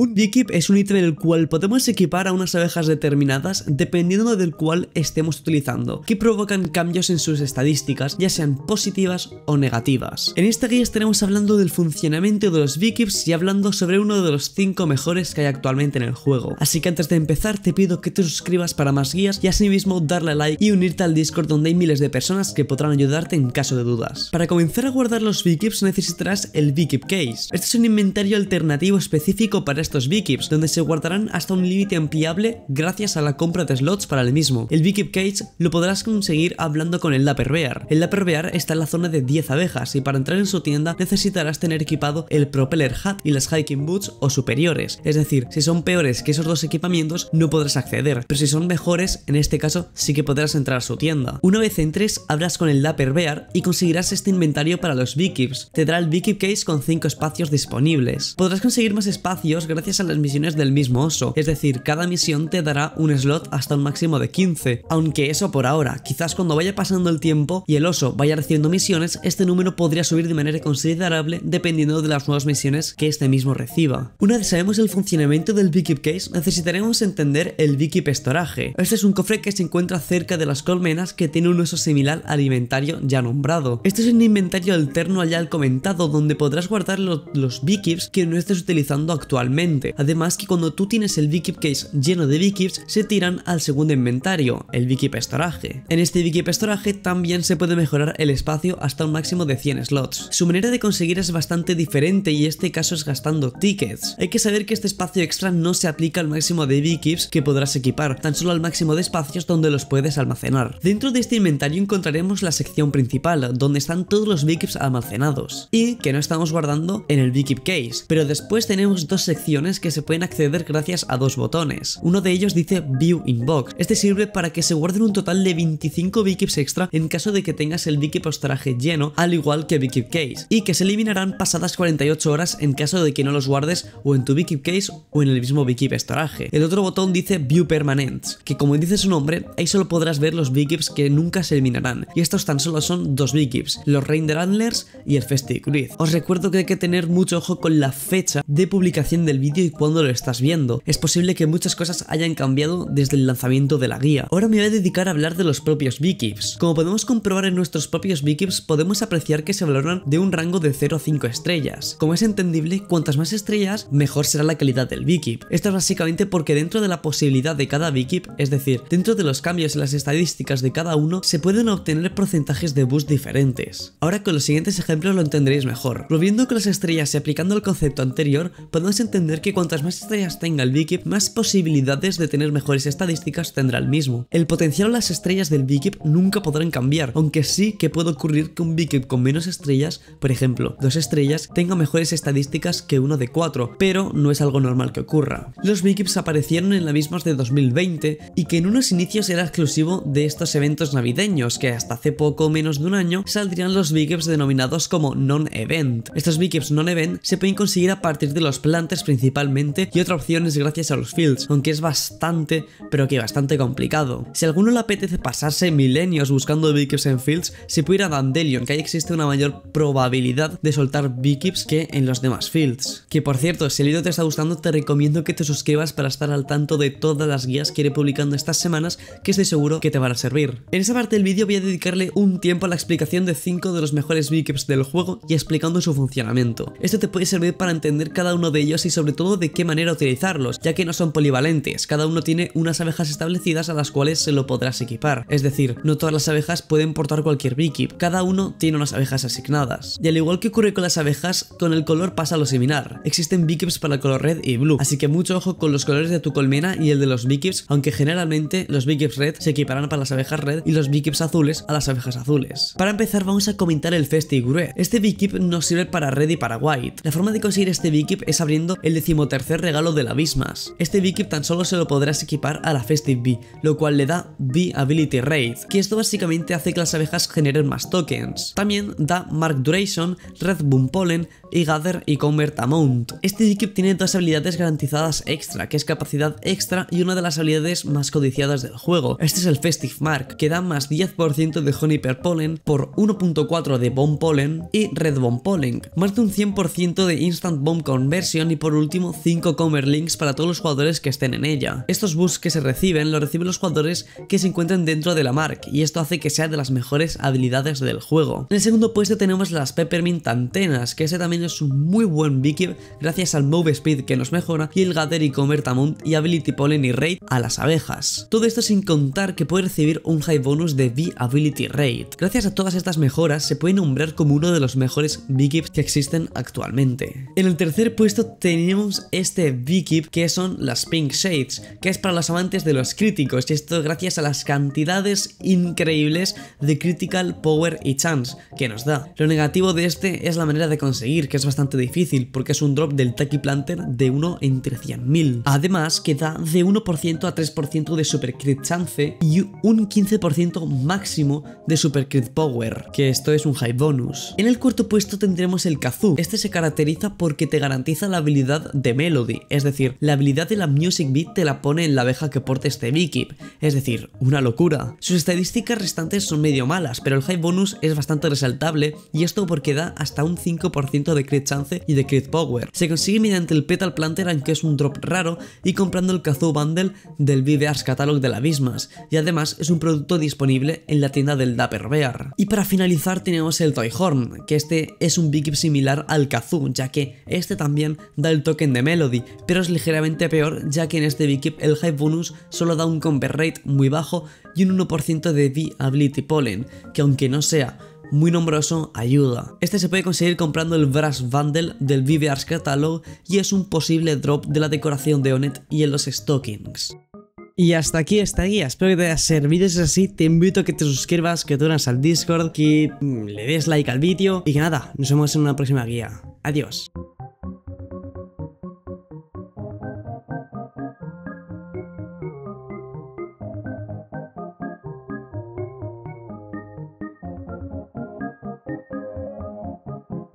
Un beekeep es un ítem en el cual podemos equipar a unas abejas determinadas dependiendo del cual estemos utilizando, que provocan cambios en sus estadísticas, ya sean positivas o negativas. En esta guía estaremos hablando del funcionamiento de los beekeeps y hablando sobre uno de los 5 mejores que hay actualmente en el juego. Así que antes de empezar te pido que te suscribas para más guías y asimismo darle like y unirte al Discord donde hay miles de personas que podrán ayudarte en caso de dudas. Para comenzar a guardar los beekeeps necesitarás el beekeep case. Este es un inventario alternativo específico para este estos Beekeeps, donde se guardarán hasta un límite ampliable gracias a la compra de slots para el mismo. El Vikip Cage lo podrás conseguir hablando con el Dapper Bear. El Dapper Bear está en la zona de 10 abejas y para entrar en su tienda necesitarás tener equipado el Propeller Hat y las Hiking Boots o superiores. Es decir, si son peores que esos dos equipamientos no podrás acceder, pero si son mejores, en este caso sí que podrás entrar a su tienda. Una vez entres, hablas con el Dapper Bear y conseguirás este inventario para los Beekeeps. Te dará el Vikip Cage con 5 espacios disponibles. Podrás conseguir más espacios gracias gracias a las misiones del mismo oso, es decir, cada misión te dará un slot hasta un máximo de 15, aunque eso por ahora, quizás cuando vaya pasando el tiempo y el oso vaya recibiendo misiones, este número podría subir de manera considerable dependiendo de las nuevas misiones que este mismo reciba. Una vez sabemos el funcionamiento del B-Kip Case, necesitaremos entender el B-Kip Estoraje. Este es un cofre que se encuentra cerca de las colmenas que tiene un oso similar al inventario ya nombrado. Este es un inventario alterno allá al comentado donde podrás guardar los, los kips que no estés utilizando actualmente Además que cuando tú tienes el VKIP case lleno de VKIPs, se tiran al segundo inventario, el VKIP storage. En este VKIP storage también se puede mejorar el espacio hasta un máximo de 100 slots. Su manera de conseguir es bastante diferente y este caso es gastando tickets. Hay que saber que este espacio extra no se aplica al máximo de VKIPs que podrás equipar, tan solo al máximo de espacios donde los puedes almacenar. Dentro de este inventario encontraremos la sección principal, donde están todos los VKIPs almacenados, y que no estamos guardando en el VKIP case, pero después tenemos dos secciones que se pueden acceder gracias a dos botones. Uno de ellos dice View Inbox. Este sirve para que se guarden un total de 25 VKIPs extra en caso de que tengas el VKIP traje lleno, al igual que VKIP Case, y que se eliminarán pasadas 48 horas en caso de que no los guardes o en tu VKIP Case o en el mismo VKIP El otro botón dice View Permanents, que como dice su nombre, ahí solo podrás ver los VKIPs que nunca se eliminarán, y estos tan solo son dos VKIPs, los Render Antlers y el Festive Grid. Os recuerdo que hay que tener mucho ojo con la fecha de publicación del vídeo y cuando lo estás viendo. Es posible que muchas cosas hayan cambiado desde el lanzamiento de la guía. Ahora me voy a dedicar a hablar de los propios BKIPs. Como podemos comprobar en nuestros propios BKIPs, podemos apreciar que se valoran de un rango de 0 a 5 estrellas. Como es entendible, cuantas más estrellas, mejor será la calidad del BKIP. Esto es básicamente porque dentro de la posibilidad de cada BKIP, es decir, dentro de los cambios en las estadísticas de cada uno, se pueden obtener porcentajes de boost diferentes. Ahora con los siguientes ejemplos lo entenderéis mejor. Volviendo con las estrellas y aplicando el concepto anterior, podemos entender que cuantas más estrellas tenga el Vikip, más posibilidades de tener mejores estadísticas tendrá el mismo. El potencial de las estrellas del Vikip nunca podrán cambiar, aunque sí que puede ocurrir que un Vikip con menos estrellas, por ejemplo, dos estrellas, tenga mejores estadísticas que uno de cuatro, pero no es algo normal que ocurra. Los Vikips aparecieron en la misma de 2020 y que en unos inicios era exclusivo de estos eventos navideños, que hasta hace poco menos de un año saldrían los Vikips denominados como non-event. Estos Vikips non-event se pueden conseguir a partir de los plantas principales principalmente y otra opción es gracias a los fields, aunque es bastante, pero que bastante complicado. Si a alguno le apetece pasarse milenios buscando Bikips en fields, se puede ir a Dandelion, que ahí existe una mayor probabilidad de soltar Bikips que en los demás fields. Que por cierto, si el vídeo te está gustando, te recomiendo que te suscribas para estar al tanto de todas las guías que iré publicando estas semanas, que estoy seguro que te van a servir. En esa parte del vídeo voy a dedicarle un tiempo a la explicación de 5 de los mejores Bikips del juego y explicando su funcionamiento. Esto te puede servir para entender cada uno de ellos y sobre todo de qué manera utilizarlos, ya que no son polivalentes, cada uno tiene unas abejas establecidas a las cuales se lo podrás equipar, es decir, no todas las abejas pueden portar cualquier Bikip, cada uno tiene unas abejas asignadas. Y al igual que ocurre con las abejas, con el color pasa lo similar, existen Bikips para el color red y blue, así que mucho ojo con los colores de tu colmena y el de los Bikips, aunque generalmente los Bikips red se equiparán para las abejas red y los Bikips azules a las abejas azules. Para empezar vamos a comentar el festival este Bikip nos sirve para red y para white, la forma de conseguir este Bikip es abriendo el decimotercer regalo de la Bismas. Este kip tan solo se lo podrás equipar a la Festive Bee, lo cual le da Bee Ability Raid, que esto básicamente hace que las abejas generen más tokens. También da Mark Duration, Red Boom Pollen y Gather y Convert Amount. Este B-Kip tiene dos habilidades garantizadas extra, que es capacidad extra y una de las habilidades más codiciadas del juego. Este es el Festive Mark, que da más 10% de Honey per Pollen por 1.4 de Bomb Pollen y Red Bomb Pollen, más de un 100% de Instant Bomb Conversion y por último último 5 Comer Links para todos los jugadores que estén en ella. Estos boosts que se reciben los reciben los jugadores que se encuentran dentro de la Mark, y esto hace que sea de las mejores habilidades del juego. En el segundo puesto tenemos las Peppermint Antenas, que ese también es un muy buen Vicky gracias al Move Speed que nos mejora y el Gather y Comer y Ability Pollen y Raid a las abejas. Todo esto sin contar que puede recibir un high bonus de V-Ability Raid. Gracias a todas estas mejoras se puede nombrar como uno de los mejores Vicky que existen actualmente. En el tercer puesto tenemos este v que son las Pink Shades, que es para los amantes de los críticos, y esto gracias a las cantidades increíbles de Critical Power y Chance que nos da. Lo negativo de este es la manera de conseguir, que es bastante difícil, porque es un drop del Taki Planter de 1 entre 100.000. Además, que da de 1% a 3% de Super Crit Chance y un 15% máximo de Super Crit Power, que esto es un high bonus. En el cuarto puesto tendremos el Kazoo. Este se caracteriza porque te garantiza la habilidad de Melody, es decir, la habilidad de la Music Beat te la pone en la abeja que porte este Beekeep, es decir, una locura. Sus estadísticas restantes son medio malas, pero el High Bonus es bastante resaltable y esto porque da hasta un 5% de crit chance y de crit power. Se consigue mediante el Petal Planter, aunque es un drop raro, y comprando el Kazoo Bundle del Arts Catalog de la Bismas, y además es un producto disponible en la tienda del Dapper Bear. Y para finalizar tenemos el Toy Horn, que este es un Beekeep similar al Kazoo, ya que este también da el toque que en Melody, pero es ligeramente peor ya que en este vkip el Hype Bonus solo da un convert rate muy bajo y un 1% de V-Ability Pollen, que aunque no sea muy nombroso, ayuda. Este se puede conseguir comprando el Brass Bundle del VBARS Catalog y es un posible drop de la decoración de Onet y en los stockings. Y hasta aquí esta guía, espero que te haya servido, si es así te invito a que te suscribas, que te unas al Discord, que mm, le des like al vídeo y que nada, nos vemos en una próxima guía. Adiós.